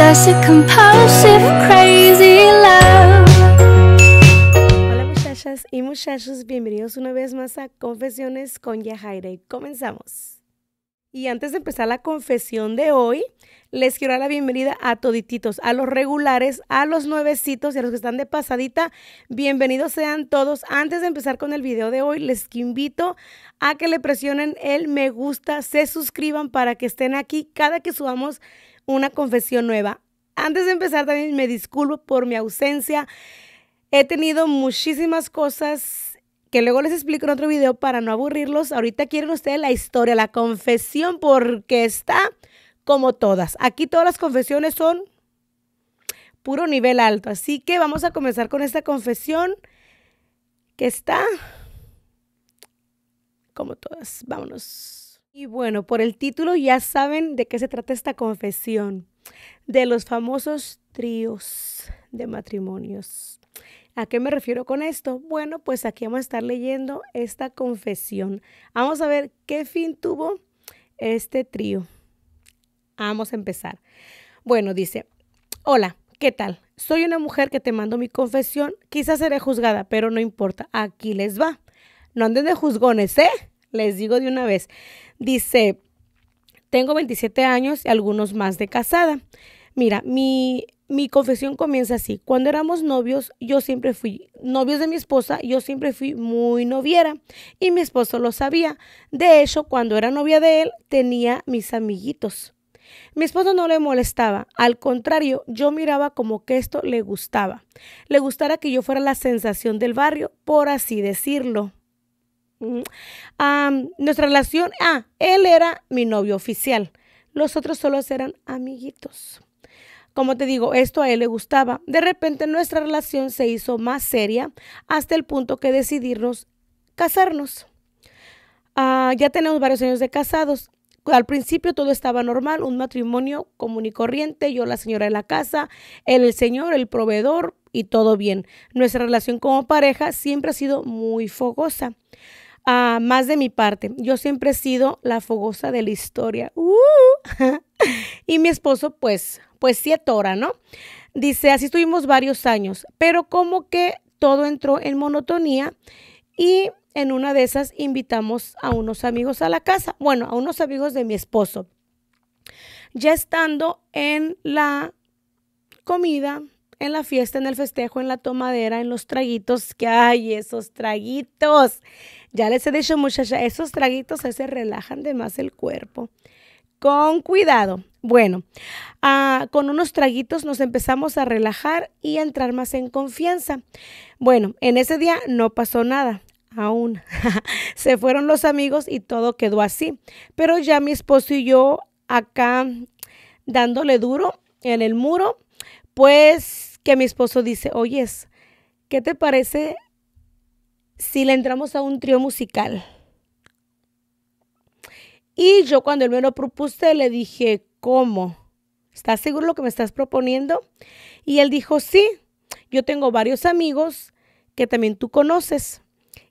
Hola muchachas y muchachos, bienvenidos una vez más a Confesiones con Yahaira comenzamos. Y antes de empezar la confesión de hoy, les quiero dar la bienvenida a todititos, a los regulares, a los nuevecitos y a los que están de pasadita. Bienvenidos sean todos. Antes de empezar con el video de hoy, les invito a que le presionen el me gusta, se suscriban para que estén aquí cada que subamos una confesión nueva. Antes de empezar, también me disculpo por mi ausencia. He tenido muchísimas cosas que luego les explico en otro video para no aburrirlos. Ahorita quieren ustedes la historia, la confesión, porque está como todas. Aquí todas las confesiones son puro nivel alto. Así que vamos a comenzar con esta confesión que está como todas. Vámonos. Y bueno, por el título ya saben de qué se trata esta confesión, de los famosos tríos de matrimonios. ¿A qué me refiero con esto? Bueno, pues aquí vamos a estar leyendo esta confesión. Vamos a ver qué fin tuvo este trío. Vamos a empezar. Bueno, dice, hola, ¿qué tal? Soy una mujer que te mando mi confesión. Quizás seré juzgada, pero no importa. Aquí les va. No anden de juzgones, ¿eh? Les digo de una vez. Dice, tengo 27 años y algunos más de casada. Mira, mi, mi confesión comienza así. Cuando éramos novios, yo siempre fui, novios de mi esposa, yo siempre fui muy noviera y mi esposo lo sabía. De hecho, cuando era novia de él, tenía mis amiguitos. Mi esposo no le molestaba, al contrario, yo miraba como que esto le gustaba. Le gustara que yo fuera la sensación del barrio, por así decirlo nuestra relación, ah, él era mi novio oficial. Los otros solo eran amiguitos. Como te digo, esto a él le gustaba. De repente nuestra relación se hizo más seria hasta el punto que decidimos casarnos. Ah, ya tenemos varios años de casados. Al principio todo estaba normal, un matrimonio común y corriente, yo la señora de la casa, él el señor, el proveedor y todo bien. Nuestra relación como pareja siempre ha sido muy fogosa. Ah, más de mi parte, yo siempre he sido la fogosa de la historia. ¡Uh! y mi esposo, pues, pues siete atora, ¿no? Dice, así estuvimos varios años, pero como que todo entró en monotonía y en una de esas invitamos a unos amigos a la casa, bueno, a unos amigos de mi esposo. Ya estando en la comida, en la fiesta, en el festejo, en la tomadera, en los traguitos, que hay esos traguitos. Ya les he dicho muchacha, esos traguitos se relajan de más el cuerpo. Con cuidado. Bueno, ah, con unos traguitos nos empezamos a relajar y a entrar más en confianza. Bueno, en ese día no pasó nada aún. se fueron los amigos y todo quedó así. Pero ya mi esposo y yo acá dándole duro en el muro, pues que mi esposo dice, oyes, ¿qué te parece si le entramos a un trío musical? Y yo cuando él me lo propuse le dije, ¿cómo? ¿Estás seguro lo que me estás proponiendo? Y él dijo, sí, yo tengo varios amigos que también tú conoces.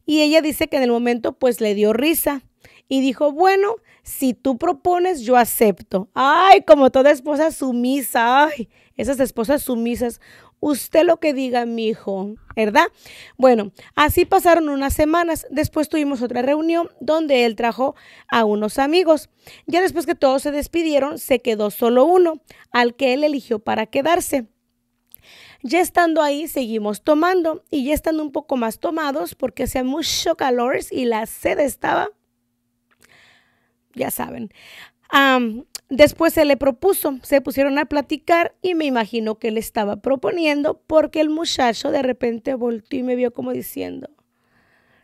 Y ella dice que en el momento pues le dio risa y dijo, bueno, si tú propones, yo acepto. Ay, como toda esposa sumisa, ay, esas esposas sumisas, usted lo que diga, mi hijo, ¿verdad? Bueno, así pasaron unas semanas. Después tuvimos otra reunión donde él trajo a unos amigos. Ya después que todos se despidieron, se quedó solo uno, al que él eligió para quedarse. Ya estando ahí, seguimos tomando y ya estando un poco más tomados porque hacía mucho calor y la sed estaba, ya saben. Después se le propuso, se pusieron a platicar y me imagino que le estaba proponiendo porque el muchacho de repente volteó y me vio como diciendo,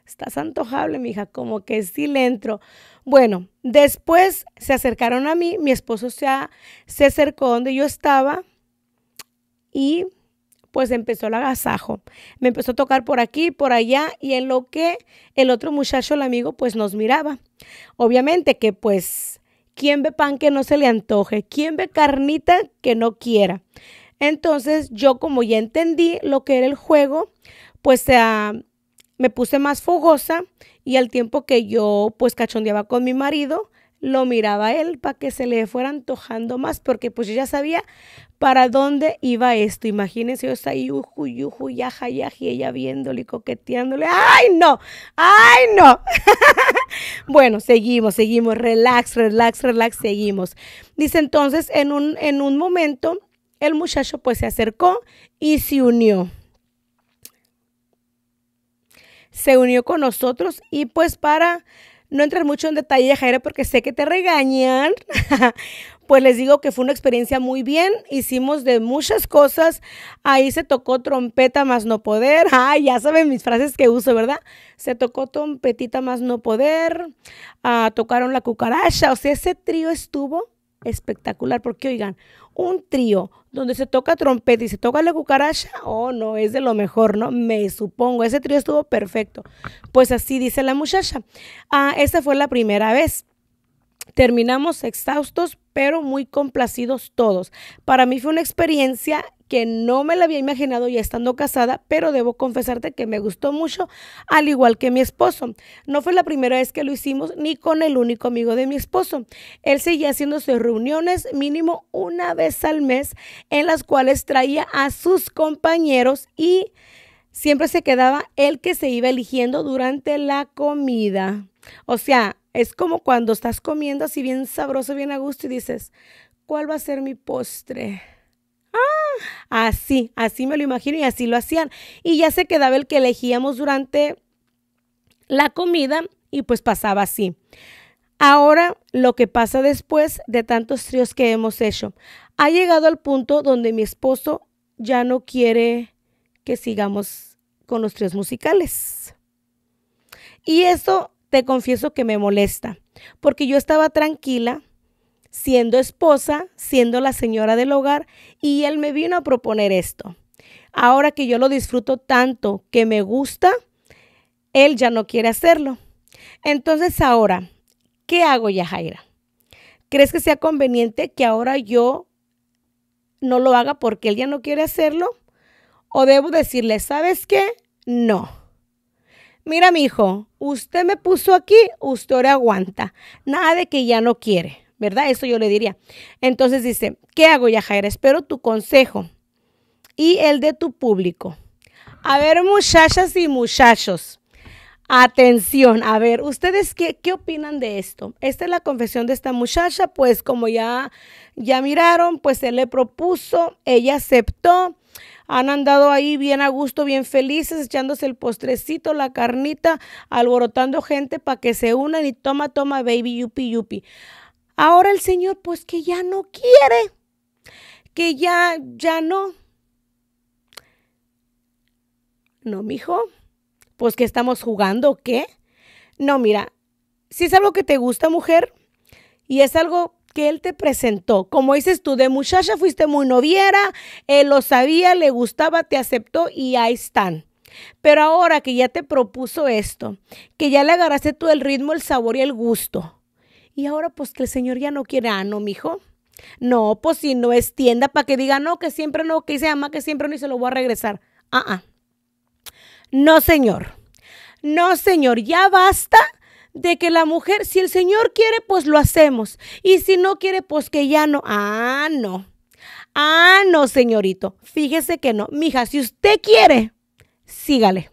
estás antojable, mija, como que sí le entro. Bueno, después se acercaron a mí, mi esposo se, se acercó donde yo estaba y pues empezó el agasajo. Me empezó a tocar por aquí, por allá, y en lo que el otro muchacho, el amigo, pues nos miraba. Obviamente que pues ¿Quién ve pan que no se le antoje? ¿Quién ve carnita que no quiera? Entonces yo como ya entendí lo que era el juego, pues ah, me puse más fogosa y al tiempo que yo pues cachondeaba con mi marido, lo miraba él para que se le fuera antojando más, porque pues ella sabía para dónde iba esto. Imagínense, yo está ahí, yuju, yuju, yaja, y ella viéndole y coqueteándole. ¡Ay, no! ¡Ay, no! bueno, seguimos, seguimos. Relax, relax, relax, seguimos. Dice entonces, en un, en un momento, el muchacho pues se acercó y se unió se unió con nosotros y pues para no entrar mucho en detalle, Jaira, porque sé que te regañan, pues les digo que fue una experiencia muy bien, hicimos de muchas cosas, ahí se tocó trompeta más no poder, ay, ya saben mis frases que uso, ¿verdad? Se tocó trompetita más no poder, ah, tocaron la cucaracha, o sea, ese trío estuvo espectacular, porque oigan, un trío donde se toca trompeta y se toca la cucaracha, oh no, es de lo mejor, ¿no? Me supongo, ese trío estuvo perfecto. Pues así dice la muchacha. Ah, esa fue la primera vez. Terminamos exhaustos, pero muy complacidos todos. Para mí fue una experiencia que no me la había imaginado ya estando casada, pero debo confesarte que me gustó mucho, al igual que mi esposo. No fue la primera vez que lo hicimos ni con el único amigo de mi esposo. Él seguía haciendo sus reuniones mínimo una vez al mes en las cuales traía a sus compañeros y siempre se quedaba el que se iba eligiendo durante la comida. O sea, es como cuando estás comiendo así bien sabroso, bien a gusto y dices, ¿cuál va a ser mi postre? Así, así me lo imagino y así lo hacían. Y ya se quedaba el que elegíamos durante la comida y pues pasaba así. Ahora lo que pasa después de tantos tríos que hemos hecho. Ha llegado al punto donde mi esposo ya no quiere que sigamos con los tríos musicales. Y eso te confieso que me molesta, porque yo estaba tranquila siendo esposa, siendo la señora del hogar, y él me vino a proponer esto. Ahora que yo lo disfruto tanto que me gusta, él ya no quiere hacerlo. Entonces ahora, ¿qué hago, Yajaira? ¿Crees que sea conveniente que ahora yo no lo haga porque él ya no quiere hacerlo? ¿O debo decirle, ¿sabes qué? No. Mira, mi hijo, usted me puso aquí, usted ahora aguanta. Nada de que ya no quiere. ¿verdad? Eso yo le diría. Entonces dice, ¿qué hago, Yajaira? Espero tu consejo y el de tu público. A ver, muchachas y muchachos, atención, a ver, ¿ustedes qué, opinan de esto? Esta es la confesión de esta muchacha, pues como ya, ya miraron, pues se le propuso, ella aceptó, han andado ahí bien a gusto, bien felices, echándose el postrecito, la carnita, alborotando gente para que se unan y toma, toma, baby, yupi, yupi. Ahora el Señor pues que ya no quiere, que ya, ya no. No, mijo, pues que estamos jugando, ¿qué? No, mira, si es algo que te gusta, mujer, y es algo que él te presentó. Como dices tú, de muchacha fuiste muy noviera, él lo sabía, le gustaba, te aceptó y ahí están. Pero ahora que ya te propuso esto, que ya le agarraste tú el ritmo, el sabor y el gusto, y ahora pues que el Señor ya no quiere, ah, no, mijo. No, pues si no es tienda para que diga no, que siempre no, que se ama, que siempre no y se lo voy a regresar. Ah, ah. No, señor. No, señor, ya basta de que la mujer, si el Señor quiere, pues lo hacemos. Y si no quiere, pues que ya no. Ah, no. Ah, no, señorito. Fíjese que no. Mija, si usted quiere, sígale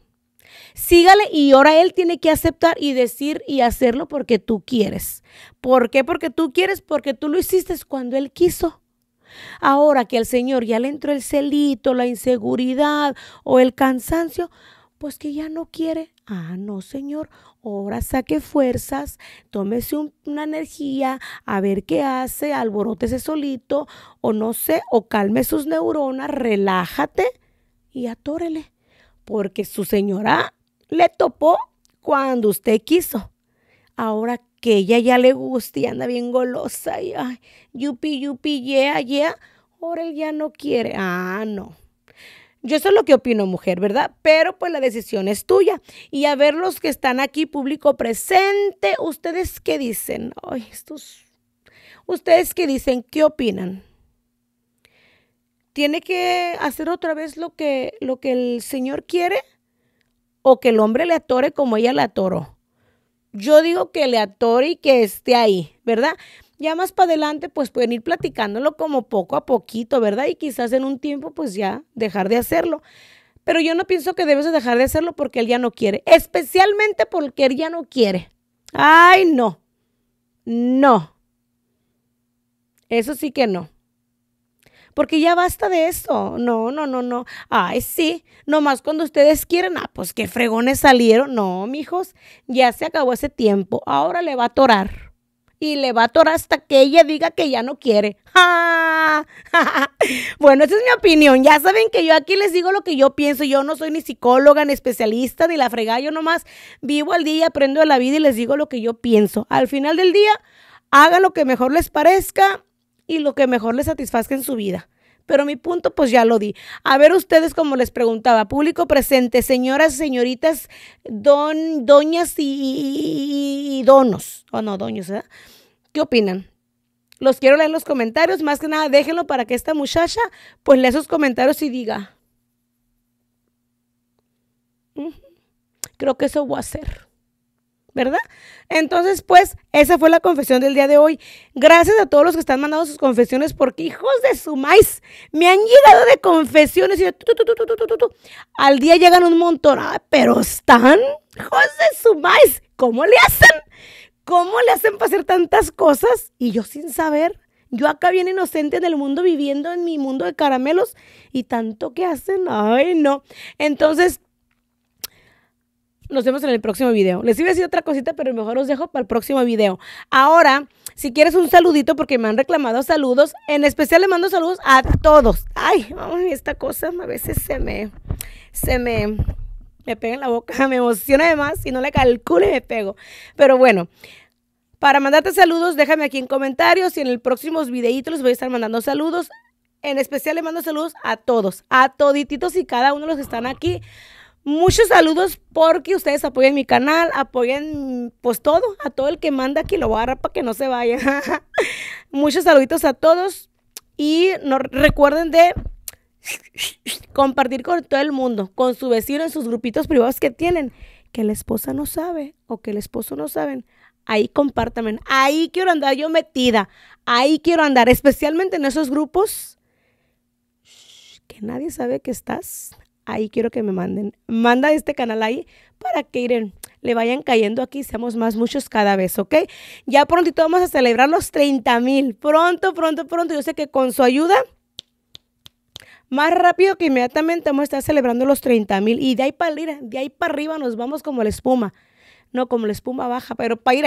sígale y ahora él tiene que aceptar y decir y hacerlo porque tú quieres. ¿Por qué? Porque tú quieres, porque tú lo hiciste cuando él quiso. Ahora que al Señor ya le entró el celito, la inseguridad o el cansancio, pues que ya no quiere. Ah, no, Señor, ahora saque fuerzas, tómese una energía, a ver qué hace, alborótese solito, o no sé, o calme sus neuronas, relájate y atórele. Porque su señora le topó cuando usted quiso. Ahora que ella ya le gusta y anda bien golosa y ay, yupi, yupi, yeah, yeah, ahora él ya no quiere. Ah, no. Yo eso es lo que opino, mujer, ¿verdad? Pero pues la decisión es tuya. Y a ver los que están aquí, público presente, ¿ustedes qué dicen? Ay, estos... ¿Ustedes qué dicen? ¿Qué opinan? ¿Tiene que hacer otra vez lo que, lo que el Señor quiere? o que el hombre le atore como ella le atoró. Yo digo que le atore y que esté ahí, ¿verdad? Ya más para adelante, pues pueden ir platicándolo como poco a poquito, ¿verdad? Y quizás en un tiempo, pues ya dejar de hacerlo. Pero yo no pienso que debes dejar de hacerlo porque él ya no quiere, especialmente porque él ya no quiere. Ay, no, no. Eso sí que no porque ya basta de eso. No, no, no, no. Ay, sí, nomás cuando ustedes quieren, ah, pues qué fregones salieron. No, mijos, ya se acabó ese tiempo. Ahora le va a torar. Y le va a torar hasta que ella diga que ya no quiere. bueno, esa es mi opinión. Ya saben que yo aquí les digo lo que yo pienso. Yo no soy ni psicóloga, ni especialista, ni la fregada. Yo nomás vivo al día aprendo de la vida y les digo lo que yo pienso. Al final del día, haga lo que mejor les parezca y lo que mejor les satisfazca en su vida. Pero mi punto pues ya lo di. A ver ustedes como les preguntaba, público presente, señoras, señoritas, don, doñas y, donos, o no, doños, ¿qué opinan? Los quiero leer en los comentarios, más que nada déjenlo para que esta muchacha pues lea esos comentarios y diga, creo que eso voy a hacer. ¿verdad? Entonces, pues, esa fue la confesión del día de hoy. Gracias a todos los que están mandando sus confesiones, porque hijos de su me han llegado de confesiones y al día llegan un montón, ah, pero están, hijos de su maíz, ¿cómo le hacen? ¿Cómo le hacen para hacer tantas cosas? Y yo sin saber, yo acá bien inocente en el mundo, viviendo en mi mundo de caramelos, y tanto que hacen, ay no. Entonces, nos vemos en el próximo video. Les iba a decir otra cosita, pero mejor os dejo para el próximo video. Ahora, si quieres un saludito, porque me han reclamado saludos, en especial le mando saludos a todos. Ay, esta cosa a veces se me, se me, me pega en la boca, me emociona además Si no le calculo y me pego. Pero bueno. Para mandarte saludos, déjame aquí en comentarios y en el próximo videito les voy a estar mandando saludos. En especial le mando saludos a todos, a todititos y cada uno de los que están aquí. Muchos saludos porque ustedes apoyan mi canal, apoyan pues todo, a todo el que manda aquí lo voy para que no se vaya. Muchos saluditos a todos y no, recuerden de compartir con todo el mundo, con su vecino en sus grupitos privados que tienen, que la esposa no sabe o que el esposo no saben. Ahí compártanme, ahí quiero andar yo metida, ahí quiero andar, especialmente en esos grupos que nadie sabe que estás ahí quiero que me manden. Manda este canal ahí para que le vayan cayendo aquí, seamos más muchos cada vez, ¿ok? Ya prontito vamos a celebrar los 30 mil. Pronto, pronto, pronto. Yo sé que con su ayuda, más rápido que inmediatamente vamos a estar celebrando los 30 mil. Y de ahí para arriba, de ahí para arriba nos vamos como la espuma. No como la espuma baja, pero para ir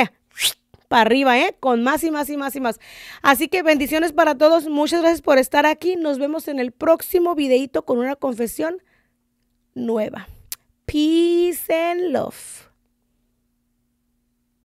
para arriba, ¿eh? Con más y más y más y más. Así que bendiciones para todos. Muchas gracias por estar aquí. Nos vemos en el próximo videito con una confesión nueva. Peace and love.